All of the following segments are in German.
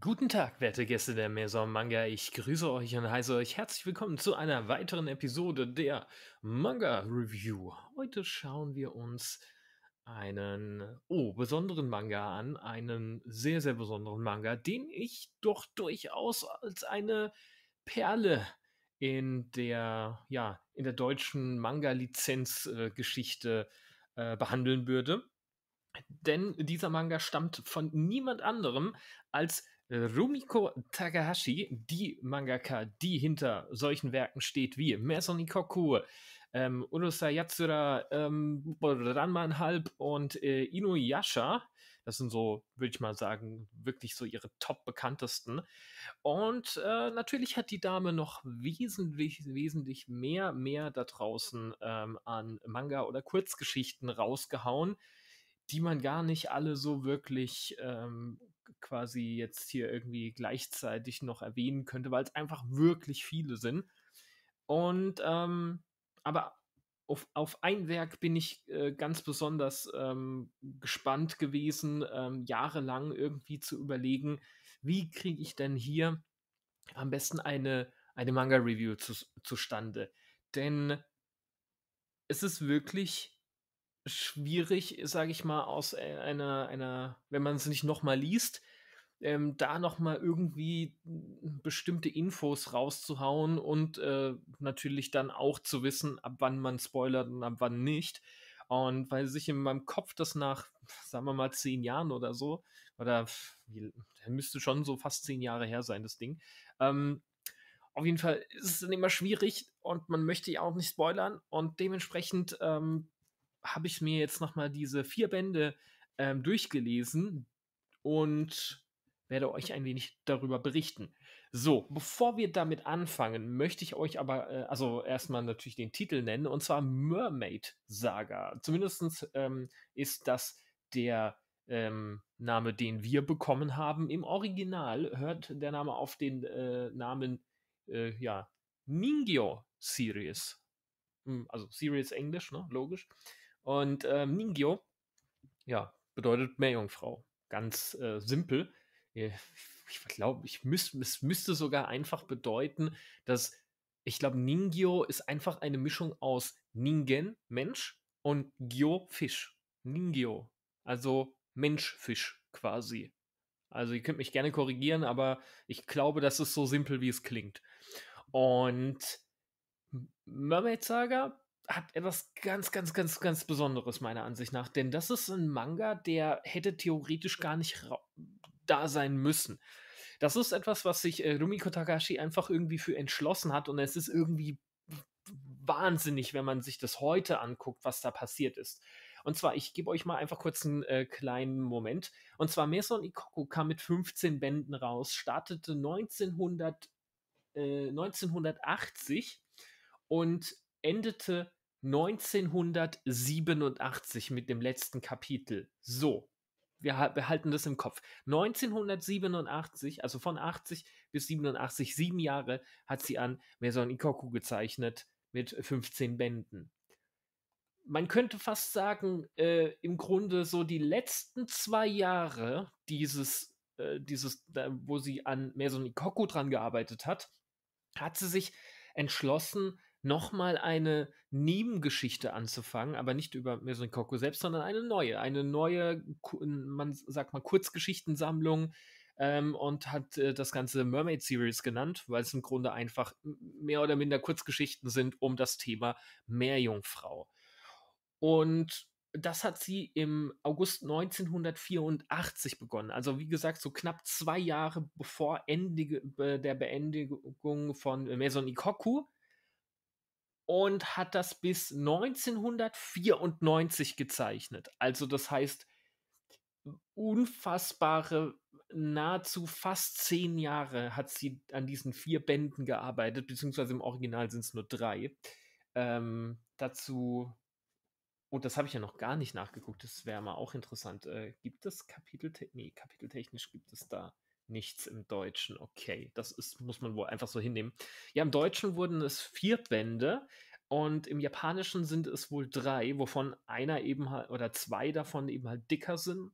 Guten Tag, werte Gäste der Maison Manga. Ich grüße euch und heiße euch herzlich willkommen zu einer weiteren Episode der Manga Review. Heute schauen wir uns einen, oh, besonderen Manga an. Einen sehr, sehr besonderen Manga, den ich doch durchaus als eine Perle in der, ja, in der deutschen Manga-Lizenz-Geschichte äh, behandeln würde. Denn dieser Manga stammt von niemand anderem als Rumiko Takahashi, die Mangaka, die hinter solchen Werken steht wie Mesonikoku, ähm, Urusa Yatsura, ähm, Ranman Halb und äh, Inuyasha. Das sind so, würde ich mal sagen, wirklich so ihre top bekanntesten. Und äh, natürlich hat die Dame noch wesentlich, wesentlich mehr, mehr da draußen ähm, an Manga oder Kurzgeschichten rausgehauen die man gar nicht alle so wirklich ähm, quasi jetzt hier irgendwie gleichzeitig noch erwähnen könnte, weil es einfach wirklich viele sind. Und ähm, aber auf, auf ein Werk bin ich äh, ganz besonders ähm, gespannt gewesen, ähm, jahrelang irgendwie zu überlegen, wie kriege ich denn hier am besten eine, eine Manga-Review zu, zustande. Denn es ist wirklich schwierig, sage ich mal, aus e-, einer, einer wenn man es nicht nochmal liest, ähm, da nochmal irgendwie bestimmte Infos rauszuhauen und äh, natürlich dann auch zu wissen, ab wann man spoilert und ab wann nicht. Und weil sich in meinem Kopf das nach, sagen wir mal, zehn Jahren oder so, oder müsste schon so fast zehn Jahre her sein, das Ding. Ähm, auf jeden Fall ist es dann immer schwierig und man möchte ja auch nicht spoilern und dementsprechend ähm, habe ich mir jetzt nochmal diese vier Bände ähm, durchgelesen und werde euch ein wenig darüber berichten. So, bevor wir damit anfangen, möchte ich euch aber, äh, also erstmal natürlich den Titel nennen, und zwar Mermaid Saga. Zumindest ähm, ist das der ähm, Name, den wir bekommen haben. Im Original hört der Name auf den äh, Namen, äh, ja, Ningyo Series. Hm, also Series Englisch, ne? Logisch. Und ähm, Ningyo, ja, bedeutet Meerjungfrau. Ganz äh, simpel. Äh, ich glaube, ich müß, es müsste sogar einfach bedeuten, dass ich glaube, Ningyo ist einfach eine Mischung aus Ningen, Mensch, und Gyo, Fisch. Ningyo, also Mensch-Fisch quasi. Also ihr könnt mich gerne korrigieren, aber ich glaube, das ist so simpel, wie es klingt. Und Mermaid Saga hat etwas ganz, ganz, ganz, ganz Besonderes meiner Ansicht nach. Denn das ist ein Manga, der hätte theoretisch gar nicht da sein müssen. Das ist etwas, was sich äh, Rumiko Takashi einfach irgendwie für entschlossen hat und es ist irgendwie wahnsinnig, wenn man sich das heute anguckt, was da passiert ist. Und zwar, ich gebe euch mal einfach kurz einen äh, kleinen Moment. Und zwar, Mason Ikoku kam mit 15 Bänden raus, startete 1900, äh, 1980 und endete 1987 mit dem letzten Kapitel. So, wir behalten das im Kopf. 1987, also von 80 bis 87, sieben Jahre, hat sie an Meson Ikoku gezeichnet mit 15 Bänden. Man könnte fast sagen, äh, im Grunde so die letzten zwei Jahre dieses, äh, dieses äh, wo sie an Meson Ikoku dran gearbeitet hat, hat sie sich entschlossen, nochmal eine Nebengeschichte anzufangen, aber nicht über Meson Koko selbst, sondern eine neue, eine neue, man sagt mal, Kurzgeschichtensammlung ähm, und hat äh, das Ganze Mermaid Series genannt, weil es im Grunde einfach mehr oder minder Kurzgeschichten sind um das Thema Meerjungfrau. Und das hat sie im August 1984 begonnen. Also wie gesagt, so knapp zwei Jahre bevor Endige, äh, der Beendigung von Maison Ikoku und hat das bis 1994 gezeichnet. Also das heißt unfassbare, nahezu fast zehn Jahre hat sie an diesen vier Bänden gearbeitet, beziehungsweise im Original sind es nur drei. Ähm, dazu, und das habe ich ja noch gar nicht nachgeguckt, das wäre mal auch interessant. Äh, gibt es Kapiteltechnisch? Nee, kapiteltechnisch gibt es da nichts im Deutschen. Okay, das ist, muss man wohl einfach so hinnehmen. Ja, im Deutschen wurden es vier Bände und im Japanischen sind es wohl drei, wovon einer eben halt oder zwei davon eben halt dicker sind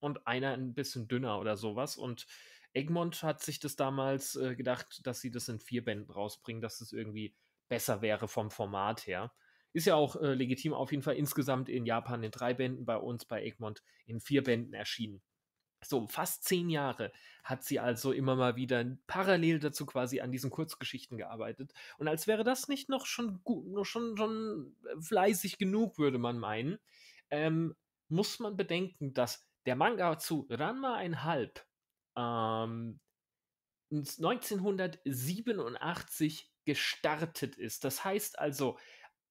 und einer ein bisschen dünner oder sowas. Und Egmont hat sich das damals äh, gedacht, dass sie das in vier Bänden rausbringen, dass es das irgendwie besser wäre vom Format her. Ist ja auch äh, legitim auf jeden Fall insgesamt in Japan in drei Bänden, bei uns bei Egmont in vier Bänden erschienen so fast zehn Jahre hat sie also immer mal wieder parallel dazu quasi an diesen Kurzgeschichten gearbeitet. Und als wäre das nicht noch schon gut, noch schon, schon äh, fleißig genug, würde man meinen, ähm, muss man bedenken, dass der Manga zu Ranma einhalb ähm, 1987 gestartet ist. Das heißt also,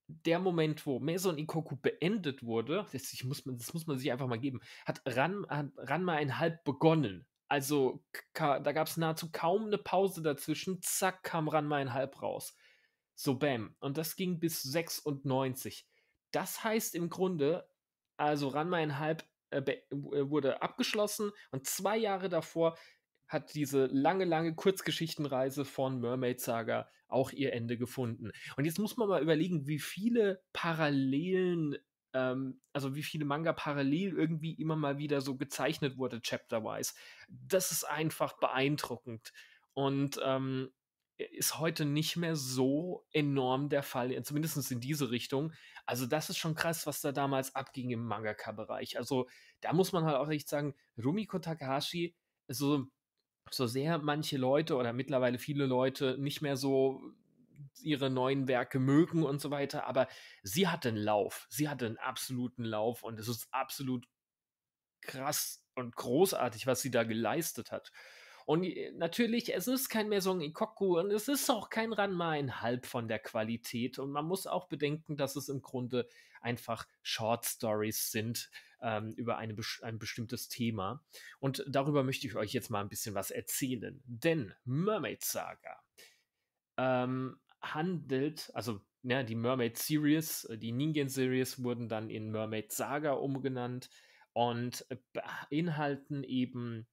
der Moment, wo Meson Ikoku beendet wurde, das muss, man, das, muss man, sich einfach mal geben, hat Ran, hat ein Halb begonnen. Also ka, da gab es nahezu kaum eine Pause dazwischen. Zack, kam Ranma ein Halb raus. So bam. Und das ging bis 96. Das heißt im Grunde, also Ranma ein Halb äh, äh wurde abgeschlossen und zwei Jahre davor hat diese lange, lange Kurzgeschichtenreise von Mermaid Saga auch ihr Ende gefunden. Und jetzt muss man mal überlegen, wie viele Parallelen ähm, also wie viele Manga parallel irgendwie immer mal wieder so gezeichnet wurde, chapter-wise. Das ist einfach beeindruckend und ähm, ist heute nicht mehr so enorm der Fall, äh, zumindest in diese Richtung. Also das ist schon krass, was da damals abging im Mangaka-Bereich. Also da muss man halt auch echt sagen, Rumiko Takahashi, also so sehr manche Leute oder mittlerweile viele Leute nicht mehr so ihre neuen Werke mögen und so weiter, aber sie hat einen Lauf. Sie hat einen absoluten Lauf und es ist absolut krass und großartig, was sie da geleistet hat. Und äh, natürlich, es ist kein Mesong Ikoku und es ist auch kein Ranma in halb von der Qualität. Und man muss auch bedenken, dass es im Grunde einfach Short Stories sind ähm, über eine, ein bestimmtes Thema. Und darüber möchte ich euch jetzt mal ein bisschen was erzählen. Denn Mermaid Saga ähm, handelt, also ja, ne, die Mermaid Series, äh, die Ningen Series wurden dann in Mermaid Saga umgenannt und beinhalten eben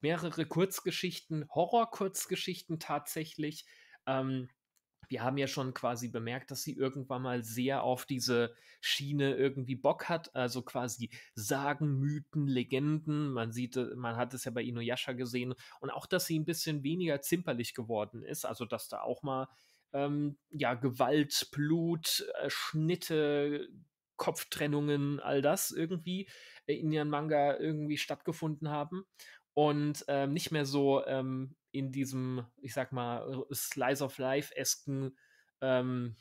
mehrere Kurzgeschichten, Horror-Kurzgeschichten tatsächlich, ähm, wir haben ja schon quasi bemerkt, dass sie irgendwann mal sehr auf diese Schiene irgendwie Bock hat, also quasi Sagen, Mythen, Legenden. Man sieht, äh, man hat es ja bei Inuyasha gesehen und auch, dass sie ein bisschen weniger zimperlich geworden ist, also dass da auch mal ähm, ja Gewalt, Blut, äh, Schnitte, Kopftrennungen, all das irgendwie äh, in ihren Manga irgendwie stattgefunden haben und ähm, nicht mehr so ähm, in diesem, ich sag mal, äh, Slice of Life-esken ähm,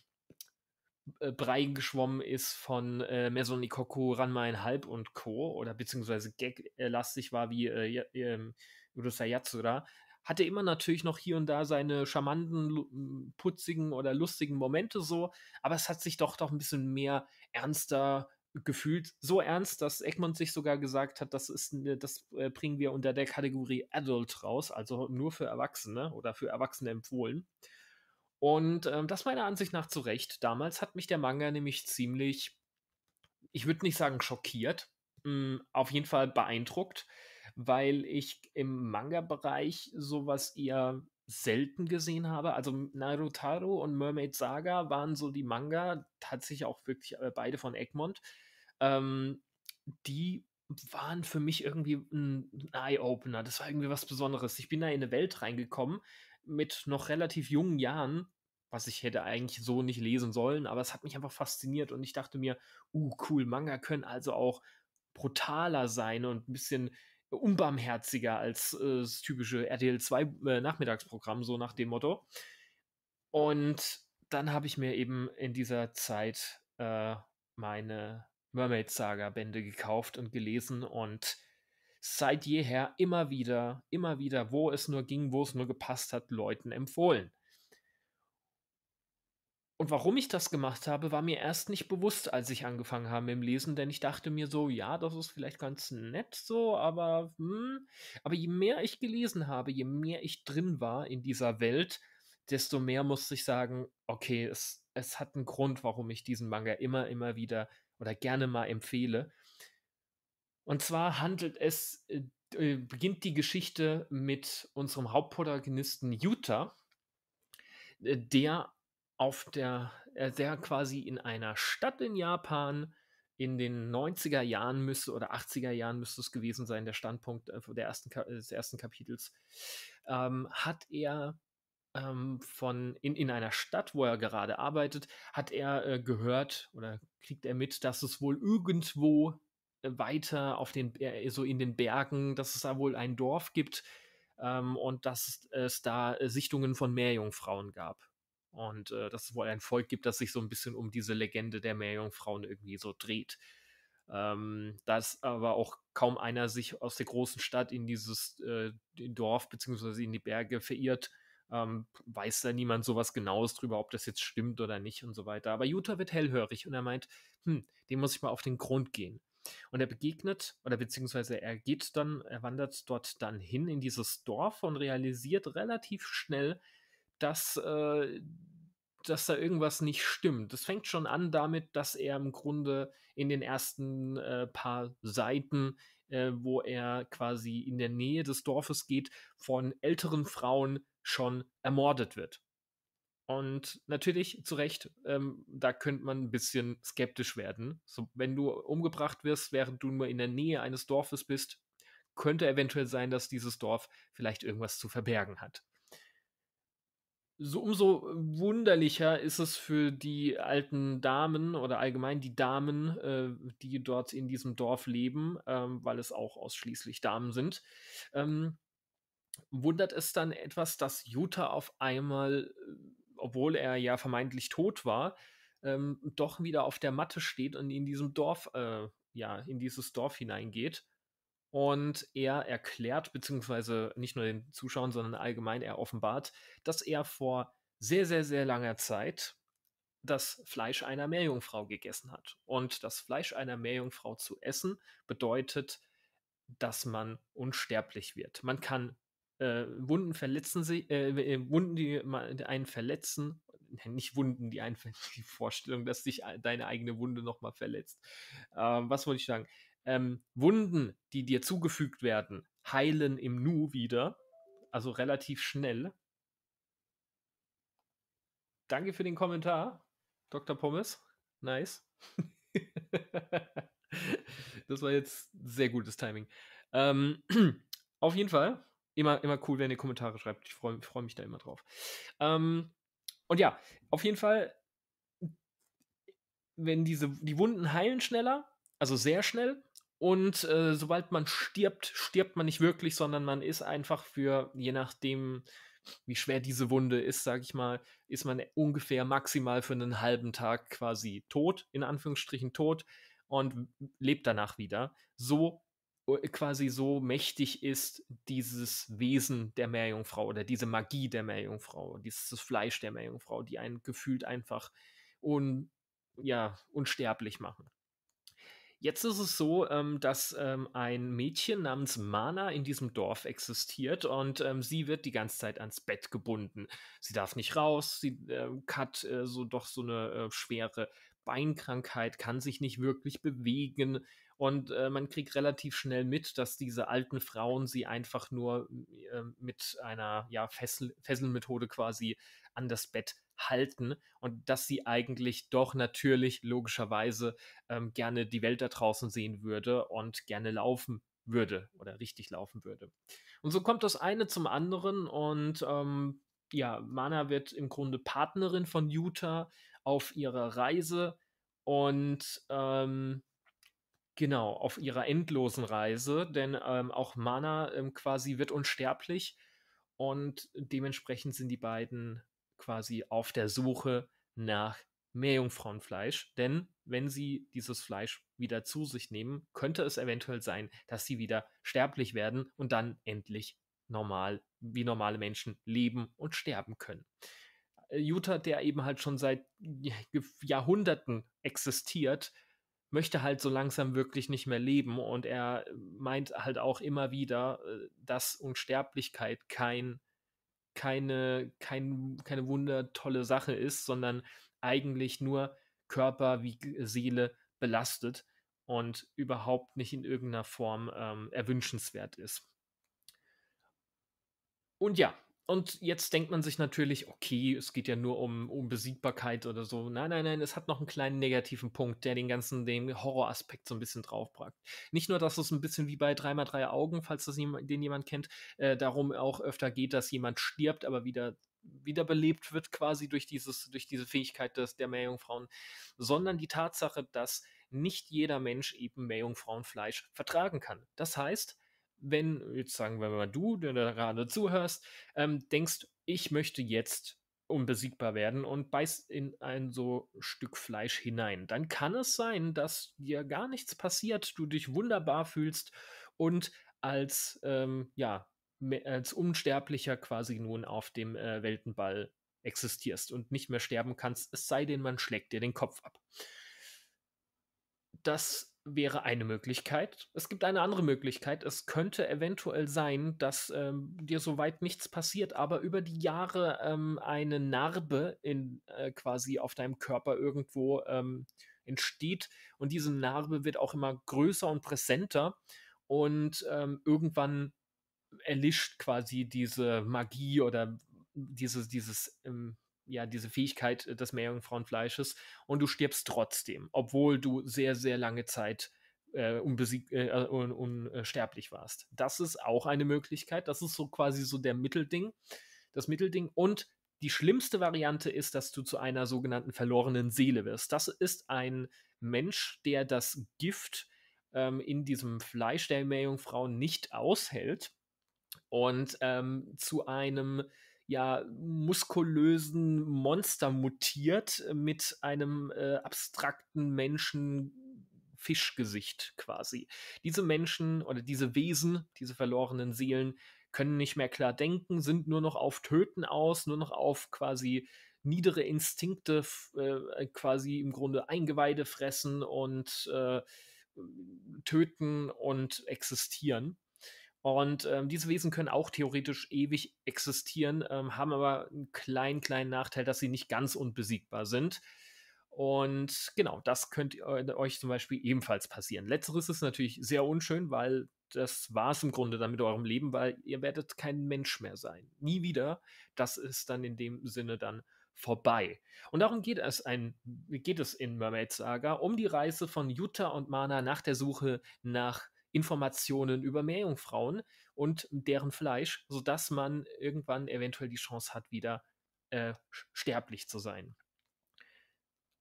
äh, Brei geschwommen ist von äh, Mesonikoku, Halb und Co. oder beziehungsweise gag-lastig war wie äh, äh, Yatsura, hatte immer natürlich noch hier und da seine charmanten, putzigen oder lustigen Momente so, aber es hat sich doch doch ein bisschen mehr ernster, gefühlt so ernst, dass Egmont sich sogar gesagt hat, das ist ne, das äh, bringen wir unter der Kategorie Adult raus, also nur für Erwachsene oder für Erwachsene empfohlen. Und ähm, das meiner Ansicht nach zu Recht. Damals hat mich der Manga nämlich ziemlich, ich würde nicht sagen schockiert, mh, hm, auf jeden Fall beeindruckt, weil ich im Manga-Bereich sowas eher selten gesehen habe. Also Narutaro und Mermaid Saga waren so die Manga, tatsächlich auch wirklich äh, beide von Egmont. Ähm, die waren für mich irgendwie ein, ein Eye-Opener. Das war irgendwie was Besonderes. Ich bin da in eine Welt reingekommen mit noch relativ jungen Jahren, was ich hätte eigentlich so nicht lesen sollen, aber es hat mich einfach fasziniert und ich dachte mir, uh, cool, Manga können also auch brutaler sein und ein bisschen unbarmherziger als äh, das typische RTL 2 äh, Nachmittagsprogramm, so nach dem Motto. Und dann habe ich mir eben in dieser Zeit äh, meine Mermaid Saga Bände gekauft und gelesen und seit jeher immer wieder, immer wieder, wo es nur ging, wo es nur gepasst hat, Leuten empfohlen. Und warum ich das gemacht habe, war mir erst nicht bewusst, als ich angefangen habe im Lesen, denn ich dachte mir so, ja, das ist vielleicht ganz nett so, aber hm. aber je mehr ich gelesen habe, je mehr ich drin war in dieser Welt, desto mehr musste ich sagen, okay, es, es hat einen Grund, warum ich diesen Manga immer, immer wieder oder gerne mal empfehle. Und zwar handelt es, äh, äh beginnt die Geschichte mit unserem Hauptprotagonisten Jutta, äh, der auf der, äh, der quasi in einer Stadt in Japan in den 90er Jahren müsste oder 80er Jahren müsste es gewesen sein, der Standpunkt äh, der ersten, äh, des ersten Kapitels, ähm, hat er ähm, von in, in einer Stadt, wo er gerade arbeitet, hat er äh, gehört oder kriegt er mit, dass es wohl irgendwo äh, weiter auf den äh, so in den Bergen, dass es da wohl ein Dorf gibt ähm, und dass es da Sichtungen von Meerjungfrauen gab. Und äh, dass es wohl ein Volk gibt, das sich so ein bisschen um diese Legende der Meerjungfrauen irgendwie so dreht. Ähm, dass aber auch kaum einer sich aus der großen Stadt in dieses äh, Dorf bzw. in die Berge verirrt, ähm, weiß da niemand sowas Genaues drüber, ob das jetzt stimmt oder nicht und so weiter. Aber Jutta wird hellhörig und er meint, hm, dem muss ich mal auf den Grund gehen. Und er begegnet, oder beziehungsweise er geht dann, er wandert dort dann hin in dieses Dorf und realisiert relativ schnell, dass, äh, dass da irgendwas nicht stimmt. Das fängt schon an damit, dass er im Grunde in den ersten äh, paar Seiten, äh, wo er quasi in der Nähe des Dorfes geht, von älteren Frauen schon ermordet wird. Und natürlich, zu Recht, ähm, da könnte man ein bisschen skeptisch werden. So, wenn du umgebracht wirst, während du nur in der Nähe eines Dorfes bist, könnte eventuell sein, dass dieses Dorf vielleicht irgendwas zu verbergen hat so umso wunderlicher ist es für die alten Damen oder allgemein die Damen, äh, die dort in diesem Dorf leben, ähm, weil es auch ausschließlich Damen sind. Ähm, wundert es dann etwas, dass Jutta auf einmal, äh, obwohl er ja vermeintlich tot war, ähm, doch wieder auf der Matte steht und in diesem Dorf, äh, ja, in dieses Dorf hineingeht und er erklärt, beziehungsweise nicht nur den Zuschauern, sondern allgemein, er offenbart, dass er vor sehr, sehr, sehr langer Zeit das Fleisch einer Meerjungfrau gegessen hat. Und das Fleisch einer Meerjungfrau zu essen bedeutet, dass man unsterblich wird. Man kann äh, Wunden verletzen, sich, äh, äh, Wunden, die einen verletzen, nicht Wunden, die einen die Vorstellung, dass sich äh, deine eigene Wunde nochmal verletzt. Ähm, was wollte ich sagen? ähm, Wunden, die dir zugefügt werden, heilen im Nu wieder. Also relativ schnell. Danke für den Kommentar, Dr. Pommes. Nice. das war jetzt sehr gutes Timing. Ähm, auf jeden Fall. Immer, immer cool, wenn ihr Kommentare schreibt. Ich freue freu mich da immer drauf. Ähm, und ja, auf jeden Fall, wenn diese, die Wunden heilen schneller, also sehr schnell, und äh, sobald man stirbt, stirbt man nicht wirklich, sondern man ist einfach für, je nachdem, wie schwer diese Wunde ist, sage ich mal, ist man ungefähr maximal für einen halben Tag quasi tot, in Anführungsstrichen tot, und lebt danach wieder. So quasi so mächtig ist dieses Wesen der Meerjungfrau oder diese Magie der Meerjungfrau, dieses Fleisch der Meerjungfrau, die einen gefühlt einfach un, ja, unsterblich machen. Jetzt ist es so, ähm, dass ähm, ein Mädchen namens Mana in diesem Dorf existiert und ähm, sie wird die ganze Zeit ans Bett gebunden. Sie darf nicht raus, sie äh, hat äh, so doch so eine äh, schwere Beinkrankheit, kann sich nicht wirklich bewegen und äh, man kriegt relativ schnell mit, dass diese alten Frauen sie einfach nur äh, mit einer ja, Fessel Fesselmethode quasi an das Bett halten und dass sie eigentlich doch natürlich logischerweise ähm, gerne die Welt da draußen sehen würde und gerne laufen würde oder richtig laufen würde. Und so kommt das eine zum anderen und ähm, ja, Mana wird im Grunde Partnerin von Jutta auf ihrer Reise und ähm, Genau, auf ihrer endlosen Reise, denn ähm, auch Mana ähm, quasi wird unsterblich und dementsprechend sind die beiden quasi auf der Suche nach Meerjungfrauenfleisch, denn wenn sie dieses Fleisch wieder zu sich nehmen, könnte es eventuell sein, dass sie wieder sterblich werden und dann endlich normal, wie normale Menschen leben und sterben können. Äh, Jutta, der eben halt schon seit Jahrhunderten existiert, möchte halt so langsam wirklich nicht mehr leben und er meint halt auch immer wieder, äh, dass Unsterblichkeit kein, keine, kein, keine wundertolle Sache ist, sondern eigentlich nur Körper wie Seele belastet und überhaupt nicht in irgendeiner Form ähm, erwünschenswert ist. Und ja, und jetzt denkt man sich natürlich, okay, es geht ja nur um Unbesiegbarkeit um oder so. Nein, nein, nein, es hat noch einen kleinen negativen Punkt, der den ganzen den Horroraspekt so ein bisschen draufpackt. Nicht nur, dass es ein bisschen wie bei 3x3 Augen, falls das jemand, den jemand kennt, äh, darum auch öfter geht, dass jemand stirbt, aber wieder wiederbelebt wird quasi durch dieses durch diese Fähigkeit des der Meerjungfrauen, sondern die Tatsache, dass nicht jeder Mensch eben Meerjungfrauenfleisch vertragen kann. Das heißt, wenn, jetzt sagen wir mal du, der da gerade zuhörst, ähm, denkst, ich möchte jetzt unbesiegbar werden und beißt in ein so Stück Fleisch hinein, dann kann es sein, dass dir gar nichts passiert, du dich wunderbar fühlst und als, ähm, ja, als Unsterblicher quasi nun auf dem äh, Weltenball existierst und nicht mehr sterben kannst, es sei denn, man schlägt dir den Kopf ab. Das wäre eine Möglichkeit. Es gibt eine andere Möglichkeit. Es könnte eventuell sein, dass ähm, dir soweit nichts passiert, aber über die Jahre ähm, eine Narbe in äh, quasi auf deinem Körper irgendwo ähm, entsteht und diese Narbe wird auch immer größer und präsenter und ähm, irgendwann erlischt quasi diese Magie oder dieses dieses ähm, ja, diese Fähigkeit äh, des Meerjungfrauenfleisches und du stirbst trotzdem, obwohl du sehr, sehr lange Zeit äh, unbesieg äh, äh, un unsterblich warst. Das ist auch eine Möglichkeit. Das ist so quasi so der Mittelding, das Mittelding. Und die schlimmste Variante ist, dass du zu einer sogenannten verlorenen Seele wirst. Das ist ein Mensch, der das Gift ähm, in diesem Fleisch der Meerjungfrauen nicht aushält und ähm, zu einem ja muskulösen Monster mutiert mit einem äh, abstrakten Menschen Fischgesicht quasi. Diese Menschen oder diese Wesen, diese verlorenen Seelen können nicht mehr klar denken, sind nur noch auf Töten aus, nur noch auf quasi niedere Instinkte äh, quasi im Grunde Eingeweide fressen und äh, töten und existieren. Und ähm, diese Wesen können auch theoretisch ewig existieren, ähm, haben aber einen kleinen, kleinen Nachteil, dass sie nicht ganz unbesiegbar sind. Und genau, das könnt ihr äh, euch zum Beispiel ebenfalls passieren. Letzteres ist natürlich sehr unschön, weil das war es im Grunde dann mit eurem Leben, weil ihr werdet kein Mensch mehr sein. Nie wieder. Das ist dann in dem Sinne dann vorbei. Und darum geht es, ein, geht es in Mermaid Saga um die Reise von Jutta und Mana nach der Suche nach Informationen über Meerjungfrauen und deren Fleisch, sodass man irgendwann eventuell die Chance hat, wieder äh, sterblich zu sein.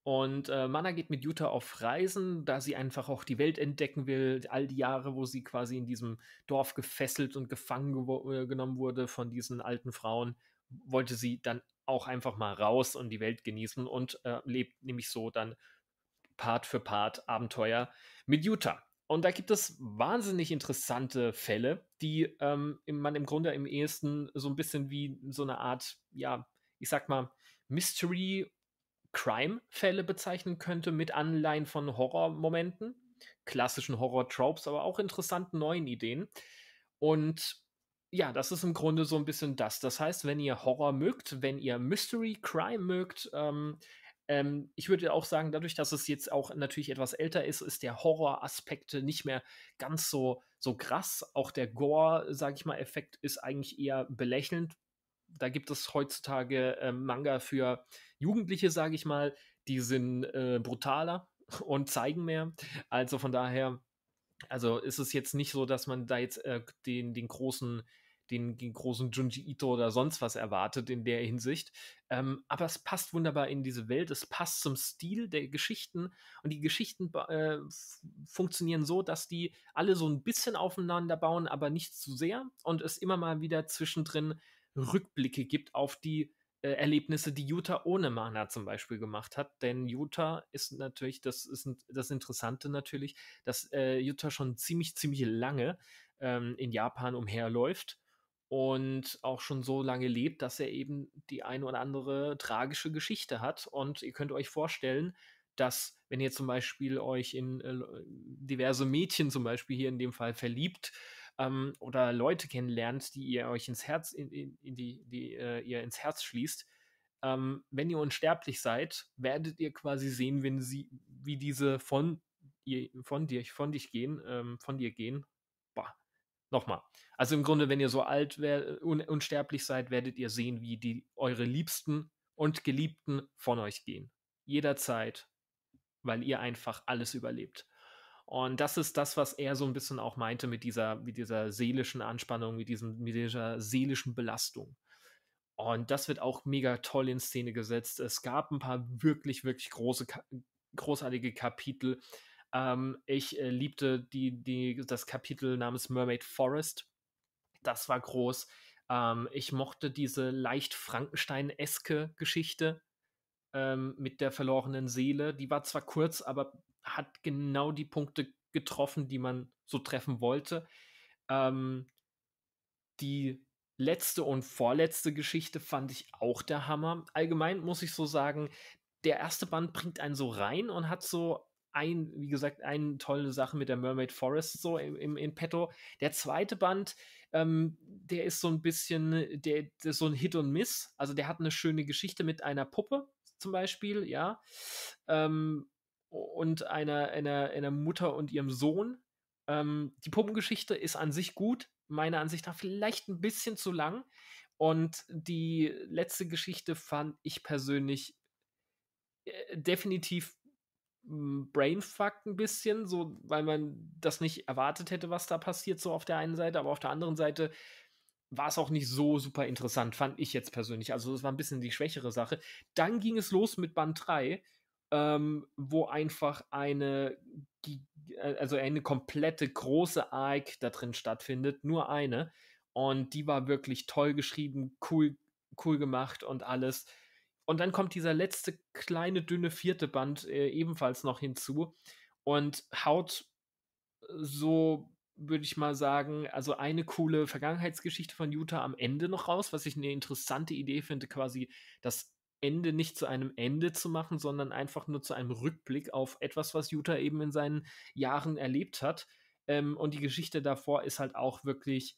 Und äh, Mana geht mit Jutta auf Reisen, da sie einfach auch die Welt entdecken will. All die Jahre, wo sie quasi in diesem Dorf gefesselt und gefangen ge äh, genommen wurde von diesen alten Frauen, wollte sie dann auch einfach mal raus und die Welt genießen und äh, lebt nämlich so dann Part für Part Abenteuer mit Jutta. Und da gibt es wahnsinnig interessante Fälle, die ähm, man im Grunde im ehesten so ein bisschen wie so eine Art, ja, ich sag mal, Mystery Crime-Fälle bezeichnen könnte mit Anleihen von Horrormomenten, klassischen Horror-Tropes, aber auch interessanten neuen Ideen. Und ja, das ist im Grunde so ein bisschen das. Das heißt, wenn ihr Horror mögt, wenn ihr Mystery Crime mögt, ähm, ähm, ich würde auch sagen, dadurch, dass es jetzt auch natürlich etwas älter ist, ist der Horror-Aspekt nicht mehr ganz so, so krass. Auch der Gore, sage ich mal, Effekt ist eigentlich eher belächelnd. Da gibt es heutzutage äh, Manga für Jugendliche, sage ich mal, die sind äh, brutaler und zeigen mehr. Also von daher, also ist es jetzt nicht so, dass man da jetzt äh, den, den großen den, den großen Junji Ito oder sonst was erwartet in der Hinsicht. Ähm, aber es passt wunderbar in diese Welt, es passt zum Stil der Geschichten und die Geschichten äh, funktionieren so, dass die alle so ein bisschen aufeinander bauen, aber nicht zu sehr und es immer mal wieder zwischendrin Rückblicke gibt auf die äh, Erlebnisse, die Jutta ohne Mana zum Beispiel gemacht hat. Denn Jutta ist natürlich, das ist das Interessante natürlich, dass äh, Utah schon ziemlich, ziemlich lange ähm, in Japan umherläuft und auch schon so lange lebt, dass er eben die eine oder andere tragische Geschichte hat. Und ihr könnt euch vorstellen, dass wenn ihr zum Beispiel euch in äh, diverse Mädchen zum Beispiel hier in dem Fall verliebt ähm, oder Leute kennenlernt, die ihr euch ins Herz, in, in, in die, die äh, ihr ins Herz schließt, ähm, wenn ihr unsterblich seid, werdet ihr quasi sehen, wenn sie, wie diese von ihr, von dir, von dich gehen, ähm, von dir gehen, Nochmal. Also im Grunde, wenn ihr so alt wär, un unsterblich seid, werdet ihr sehen, wie die eure Liebsten und Geliebten von euch gehen. Jederzeit, weil ihr einfach alles überlebt. Und das ist das, was er so ein bisschen auch meinte mit dieser, mit dieser seelischen Anspannung, mit, diesem, mit dieser seelischen Belastung. Und das wird auch mega toll in Szene gesetzt. Es gab ein paar wirklich, wirklich große, großartige Kapitel, ähm, ich äh, liebte die, die, das Kapitel namens Mermaid Forest. Das war groß. Ähm, ich mochte diese leicht Frankenstein-eske Geschichte ähm, mit der verlorenen Seele. Die war zwar kurz, aber hat genau die Punkte getroffen, die man so treffen wollte. Ähm, die letzte und vorletzte Geschichte fand ich auch der Hammer. Allgemein muss ich so sagen, der erste Band bringt einen so rein und hat so ein, wie gesagt, eine tolle Sache mit der Mermaid Forest so im, im, in petto. Der zweite Band, ähm, der ist so ein bisschen, der, der ist so ein Hit und Miss. Also der hat eine schöne Geschichte mit einer Puppe zum Beispiel, ja. Ähm, und einer, einer, einer Mutter und ihrem Sohn. Ähm, die Puppengeschichte ist an sich gut, meiner Ansicht nach vielleicht ein bisschen zu lang. Und die letzte Geschichte fand ich persönlich äh, definitiv Brainfuck ein bisschen, so, weil man das nicht erwartet hätte, was da passiert, so auf der einen Seite, aber auf der anderen Seite war es auch nicht so super interessant, fand ich jetzt persönlich. Also, das war ein bisschen die schwächere Sache. Dann ging es los mit Band 3, ähm, wo einfach eine, äh, also eine komplette große Arc da drin stattfindet, nur eine. Und die war wirklich toll geschrieben, cool, cool gemacht und alles. Und dann kommt dieser letzte kleine, dünne vierte Band äh, ebenfalls noch hinzu und haut äh, so, würde ich mal sagen, also eine coole Vergangenheitsgeschichte von Jutta am Ende noch raus, was ich eine interessante Idee finde, quasi das Ende nicht zu einem Ende zu machen, sondern einfach nur zu einem Rückblick auf etwas, was Jutta eben in seinen Jahren erlebt hat. Ähm, und die Geschichte davor ist halt auch wirklich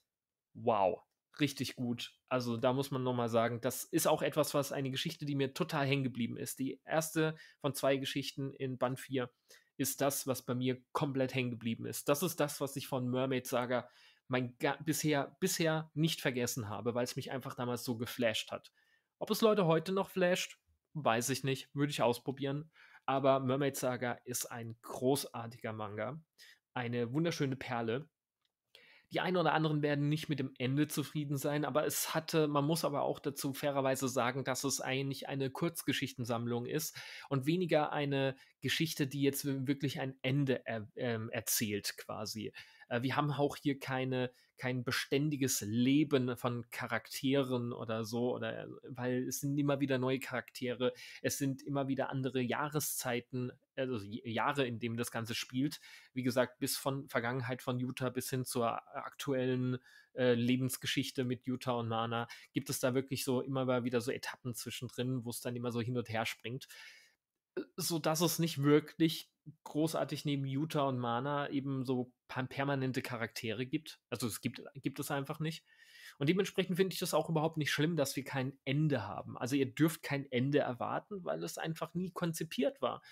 wow richtig gut. Also da muss man nochmal sagen, das ist auch etwas, was eine Geschichte, die mir total hängen geblieben ist. Die erste von zwei Geschichten in Band 4 ist das, was bei mir komplett hängen geblieben ist. Das ist das, was ich von Mermaid Saga mein bisher, bisher nicht vergessen habe, weil es mich einfach damals so geflasht hat. Ob es Leute heute noch flasht, weiß ich nicht, würde ich ausprobieren. Aber Mermaid Saga ist ein großartiger Manga, eine wunderschöne Perle die einen oder anderen werden nicht mit dem Ende zufrieden sein, aber es hatte, man muss aber auch dazu fairerweise sagen, dass es eigentlich eine Kurzgeschichtensammlung ist und weniger eine Geschichte, die jetzt wirklich ein Ende er, ähm, erzählt quasi. Äh, wir haben auch hier keine, kein beständiges Leben von Charakteren oder so, oder weil es sind immer wieder neue Charaktere, es sind immer wieder andere Jahreszeiten, also Jahre, in denen das Ganze spielt. Wie gesagt, bis von Vergangenheit von Utah bis hin zur aktuellen äh, Lebensgeschichte mit Utah und Nana gibt es da wirklich so immer wieder so Etappen zwischendrin, wo es dann immer so hin und her springt äh, so dass es nicht wirklich großartig neben Utah und Mana eben so permanente Charaktere gibt. Also es gibt, gibt es einfach nicht. Und dementsprechend finde ich das auch überhaupt nicht schlimm, dass wir kein Ende haben. Also ihr dürft kein Ende erwarten, weil es einfach nie konzipiert war.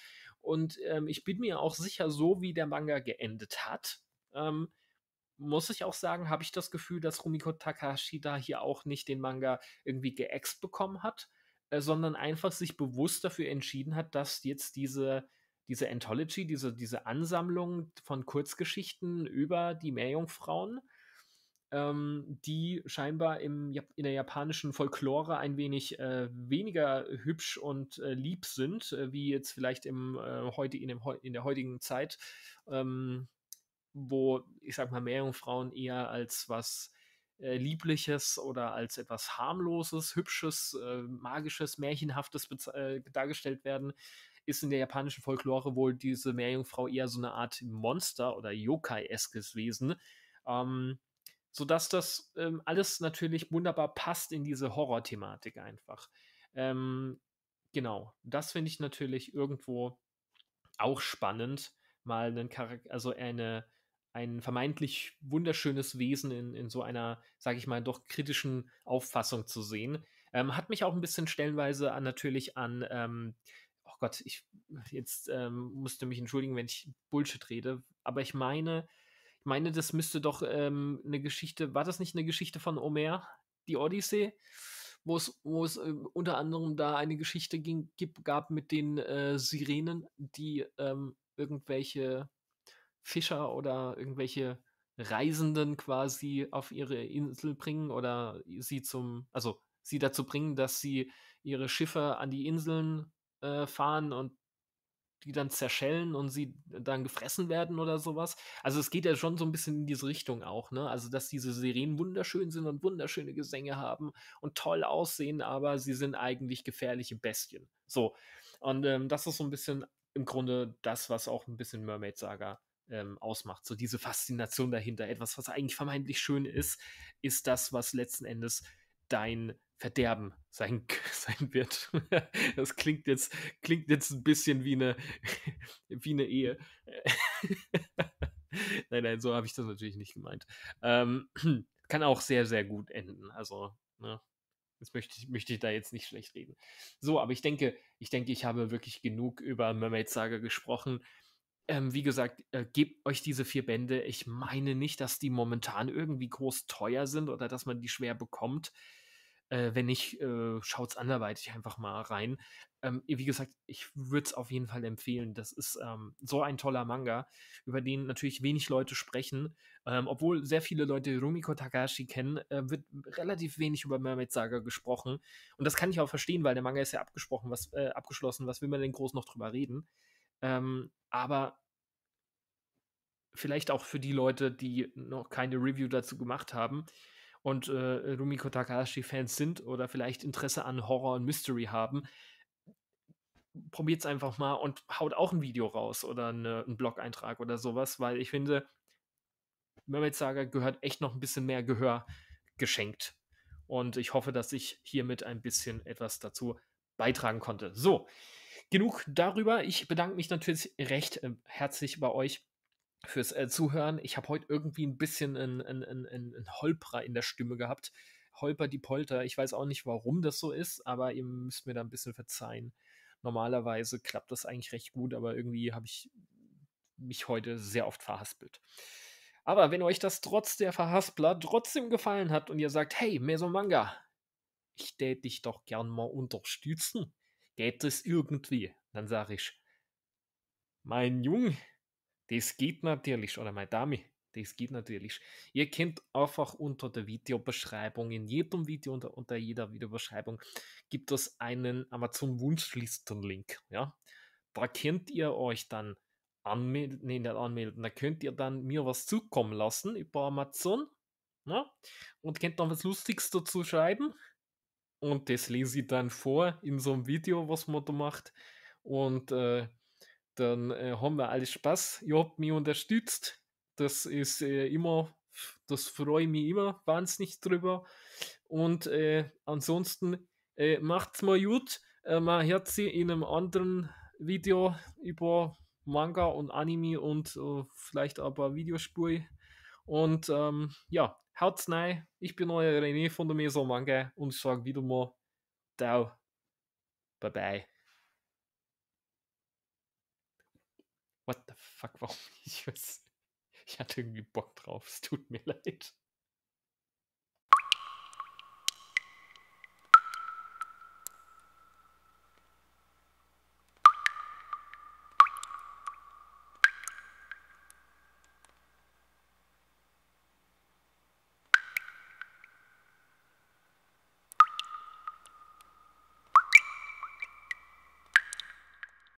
Und ähm, ich bin mir auch sicher, so wie der Manga geendet hat, ähm, muss ich auch sagen, habe ich das Gefühl, dass Rumiko Takahashi da hier auch nicht den Manga irgendwie geäxt bekommen hat, äh, sondern einfach sich bewusst dafür entschieden hat, dass jetzt diese diese Anthology, diese, diese Ansammlung von Kurzgeschichten über die Meerjungfrauen, ähm, die scheinbar im, in der japanischen Folklore ein wenig äh, weniger hübsch und äh, lieb sind, äh, wie jetzt vielleicht im, äh, heute, in, dem, in der heutigen Zeit, ähm, wo ich sag mal, Meerjungfrauen eher als was äh, Liebliches oder als etwas harmloses, hübsches, äh, magisches, märchenhaftes dargestellt werden ist in der japanischen Folklore wohl diese Meerjungfrau eher so eine Art Monster oder Yokai-eskes Wesen. Ähm, sodass das ähm, alles natürlich wunderbar passt in diese Horror-Thematik einfach. Ähm, genau, das finde ich natürlich irgendwo auch spannend, mal einen also eine, ein vermeintlich wunderschönes Wesen in, in so einer, sage ich mal, doch kritischen Auffassung zu sehen. Ähm, hat mich auch ein bisschen stellenweise an, natürlich an ähm, Gott, ich jetzt ähm, musste mich entschuldigen, wenn ich Bullshit rede, aber ich meine, ich meine, das müsste doch ähm, eine Geschichte, war das nicht eine Geschichte von Homer, die Odyssee, wo es, äh, unter anderem da eine Geschichte ging, gab mit den äh, Sirenen, die ähm, irgendwelche Fischer oder irgendwelche Reisenden quasi auf ihre Insel bringen oder sie zum, also sie dazu bringen, dass sie ihre Schiffe an die Inseln äh, fahren und die dann zerschellen und sie dann gefressen werden oder sowas. Also es geht ja schon so ein bisschen in diese Richtung auch, ne? Also dass diese Sirenen wunderschön sind und wunderschöne Gesänge haben und toll aussehen, aber sie sind eigentlich gefährliche Bestien. So. Und ähm, das ist so ein bisschen im Grunde das, was auch ein bisschen Mermaid Saga ähm, ausmacht. So diese Faszination dahinter. Etwas, was eigentlich vermeintlich schön ist, ist das, was letzten Endes dein Verderben sein, sein wird. Das klingt jetzt, klingt jetzt ein bisschen wie eine, wie eine Ehe. nein, nein, so habe ich das natürlich nicht gemeint. Ähm, kann auch sehr, sehr gut enden. Also, ne, das möchte ich, möchte ich da jetzt nicht schlecht reden. So, aber ich denke, ich denke, ich habe wirklich genug über Mermaid Saga gesprochen. Ähm, wie gesagt, äh, gebt euch diese vier Bände. Ich meine nicht, dass die momentan irgendwie groß teuer sind oder dass man die schwer bekommt. Äh, wenn nicht, äh, es anderweitig einfach mal rein. Ähm, wie gesagt, ich würde es auf jeden Fall empfehlen. Das ist ähm, so ein toller Manga, über den natürlich wenig Leute sprechen. Ähm, obwohl sehr viele Leute Rumiko Takashi kennen, äh, wird relativ wenig über Mermaid Saga gesprochen. Und das kann ich auch verstehen, weil der Manga ist ja abgesprochen, was, äh, abgeschlossen. Was will man denn groß noch drüber reden? Ähm, aber vielleicht auch für die Leute, die noch keine Review dazu gemacht haben, und äh, Rumiko Takahashi-Fans sind oder vielleicht Interesse an Horror und Mystery haben, probiert es einfach mal und haut auch ein Video raus oder eine, einen Blog-Eintrag oder sowas, weil ich finde, Mermaid Saga gehört echt noch ein bisschen mehr Gehör geschenkt. Und ich hoffe, dass ich hiermit ein bisschen etwas dazu beitragen konnte. So, genug darüber. Ich bedanke mich natürlich recht äh, herzlich bei euch fürs äh, Zuhören. Ich habe heute irgendwie ein bisschen ein, ein, ein, ein Holprer in der Stimme gehabt. Holper die Polter. Ich weiß auch nicht, warum das so ist, aber ihr müsst mir da ein bisschen verzeihen. Normalerweise klappt das eigentlich recht gut, aber irgendwie habe ich mich heute sehr oft verhaspelt. Aber wenn euch das trotz der Verhaspler trotzdem gefallen hat und ihr sagt, hey, Meso Manga, ich tät dich doch gern mal unterstützen, geht es irgendwie? Dann sage ich, mein Jung, das geht natürlich, oder meine Dame, das geht natürlich. Ihr könnt einfach unter der Videobeschreibung, in jedem Video, unter, unter jeder Videobeschreibung, gibt es einen Amazon-Wunschlisten-Link. Ja? Da könnt ihr euch dann anmelden, nee, nicht anmelden, da könnt ihr dann mir was zukommen lassen über Amazon. Ja? Ne, und könnt dann was Lustiges dazu schreiben. Und das lese ich dann vor in so einem Video, was man da macht. Und äh, dann äh, haben wir alles Spaß. Ihr habt mich unterstützt. Das ist äh, immer, das freue ich mich immer wahnsinnig drüber. Und äh, ansonsten äh, macht's mal gut. Äh, man hört sie in einem anderen Video über Manga und Anime und äh, vielleicht ein paar Videospur. Und ähm, ja, haut's rein. Ich bin euer René von der Meso Manga und sage wieder mal Ciao. Bye bye. what the fuck, warum nicht? Ich hatte irgendwie Bock drauf, es tut mir leid.